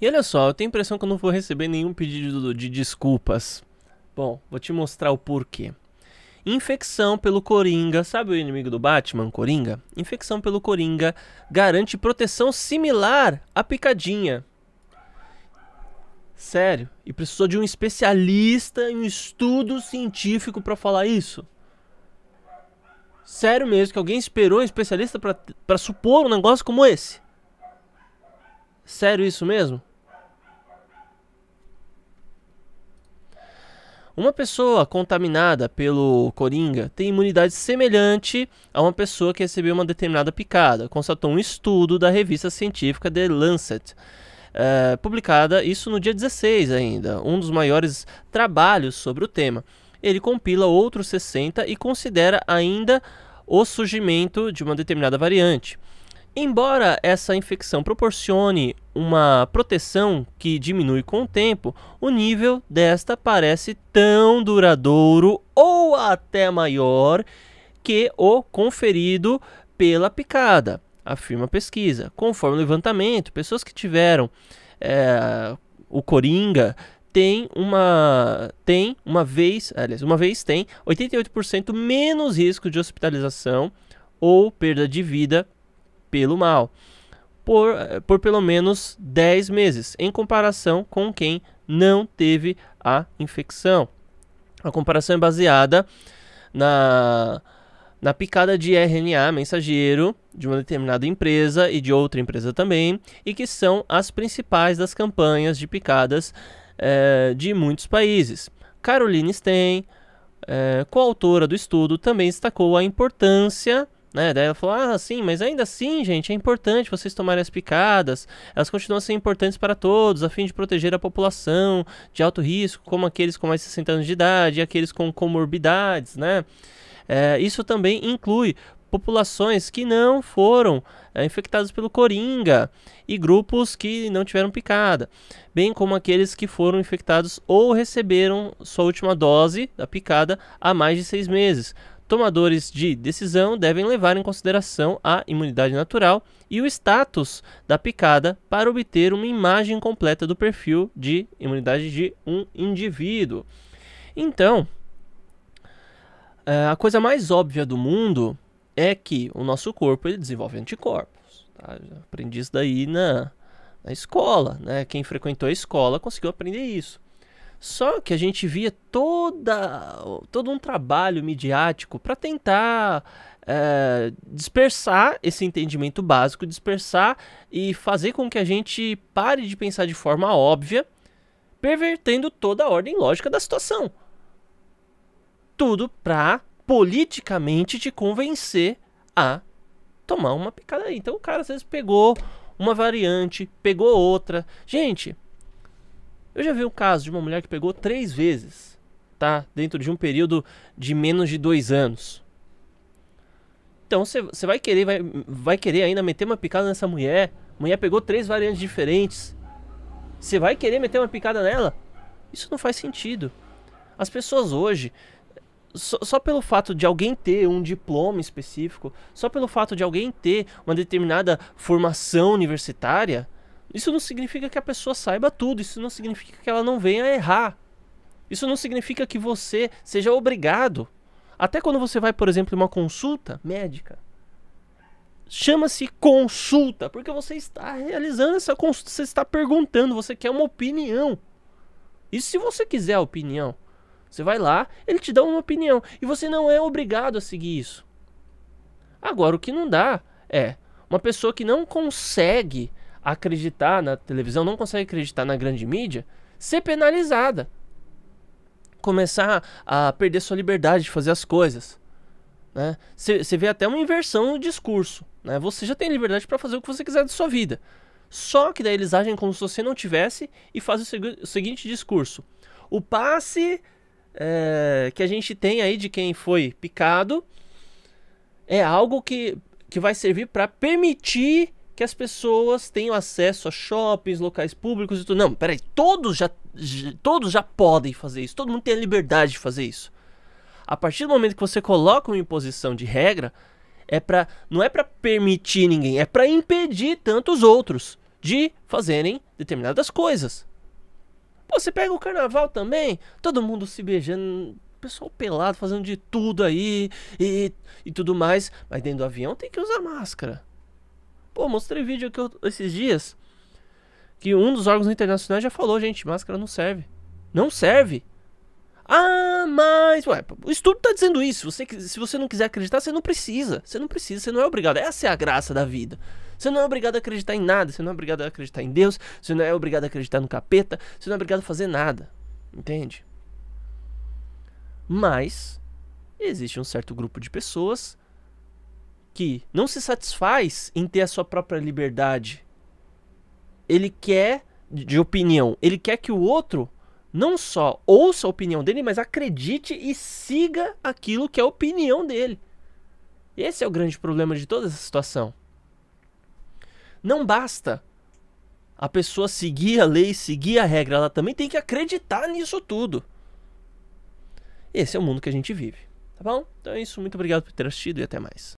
E olha só, eu tenho a impressão que eu não vou receber nenhum pedido de desculpas. Bom, vou te mostrar o porquê. Infecção pelo Coringa, sabe o inimigo do Batman, Coringa? Infecção pelo Coringa garante proteção similar à picadinha. Sério, e precisou de um especialista em um estudo científico para falar isso. Sério mesmo que alguém esperou um especialista para supor um negócio como esse? Sério isso mesmo? Uma pessoa contaminada pelo coringa tem imunidade semelhante a uma pessoa que recebeu uma determinada picada, constatou um estudo da revista científica The Lancet. É, publicada isso no dia 16 ainda, um dos maiores trabalhos sobre o tema. Ele compila outros 60 e considera ainda o surgimento de uma determinada variante. Embora essa infecção proporcione uma proteção que diminui com o tempo, o nível desta parece tão duradouro ou até maior que o conferido pela picada, afirma a pesquisa. Conforme o levantamento, pessoas que tiveram é, o coringa tem uma tem uma vez, aliás, uma vez tem 88% menos risco de hospitalização ou perda de vida pelo mal, por, por pelo menos 10 meses, em comparação com quem não teve a infecção. A comparação é baseada na, na picada de RNA mensageiro de uma determinada empresa e de outra empresa também, e que são as principais das campanhas de picadas eh, de muitos países. Caroline Stein, eh, coautora do estudo, também destacou a importância né? Daí ela falou: Ah, sim, mas ainda assim, gente, é importante vocês tomarem as picadas. Elas continuam sendo importantes para todos, a fim de proteger a população de alto risco, como aqueles com mais de 60 anos de idade e aqueles com comorbidades, né? É, isso também inclui populações que não foram é, infectadas pelo coringa e grupos que não tiveram picada, bem como aqueles que foram infectados ou receberam sua última dose da picada há mais de seis meses tomadores de decisão devem levar em consideração a imunidade natural e o status da picada para obter uma imagem completa do perfil de imunidade de um indivíduo. Então, é, a coisa mais óbvia do mundo é que o nosso corpo ele desenvolve anticorpos. Tá? Aprendi isso daí na, na escola, né? Quem frequentou a escola conseguiu aprender isso. Só que a gente via toda, todo um trabalho midiático para tentar é, dispersar esse entendimento básico, dispersar e fazer com que a gente pare de pensar de forma óbvia, pervertendo toda a ordem lógica da situação. Tudo para politicamente te convencer a tomar uma picada aí. Então o cara às vezes pegou uma variante, pegou outra. Gente, eu já vi um caso de uma mulher que pegou três vezes, tá? Dentro de um período de menos de dois anos. Então você vai querer, vai, vai querer ainda meter uma picada nessa mulher. A mulher pegou três variantes diferentes. Você vai querer meter uma picada nela? Isso não faz sentido. As pessoas hoje, só, só, pelo fato de alguém ter um diploma específico, só pelo fato de alguém ter uma determinada formação universitária, isso não significa que a pessoa saiba tudo, isso não significa que ela não venha errar. Isso não significa que você seja obrigado. Até quando você vai, por exemplo, em uma consulta médica, chama-se consulta, porque você está realizando essa consulta, você está perguntando, você quer uma opinião. E se você quiser a opinião, você vai lá, ele te dá uma opinião e você não é obrigado a seguir isso. Agora o que não dá é uma pessoa que não consegue acreditar na televisão, não consegue acreditar na grande mídia, ser penalizada. Começar a perder sua liberdade de fazer as coisas. Você né? vê até uma inversão no discurso. Né? Você já tem liberdade para fazer o que você quiser de sua vida. Só que daí eles agem como se você não tivesse e fazem o, segu o seguinte discurso: o passe é, que a gente tem aí de quem foi picado é algo que, que vai servir para permitir que as pessoas tenham acesso a shoppings, locais públicos e tudo. Não, peraí, todos já, todos já podem fazer isso, todo mundo tem a liberdade de fazer isso. A partir do momento que você coloca uma imposição de regra, é pra, não é para permitir ninguém, é para impedir tantos outros de fazerem determinadas coisas. Pô, você pega o carnaval também, todo mundo se beijando, pessoal pelado fazendo de tudo aí e, e tudo mais, mas dentro do avião tem que usar máscara. Pô, mostrei vídeo aqui esses dias que um dos órgãos internacionais já falou, gente, máscara não serve. Não serve. Ah, mas. Ué, o estudo tá dizendo isso. Você, se você não quiser acreditar, você não precisa. Você não precisa, você não é obrigado. Essa é a graça da vida. Você não é obrigado a acreditar em nada. Você não é obrigado a acreditar em Deus. Você não é obrigado a acreditar no capeta. Você não é obrigado a fazer nada. Entende? Mas. Existe um certo grupo de pessoas que não se satisfaz em ter a sua própria liberdade. Ele quer de opinião, ele quer que o outro não só ouça a opinião dele, mas acredite e siga aquilo que é a opinião dele. Esse é o grande problema de toda essa situação. Não basta a pessoa seguir a lei, seguir a regra, ela também tem que acreditar nisso tudo. Esse é o mundo que a gente vive, tá bom? Então é isso, muito obrigado por ter assistido e até mais.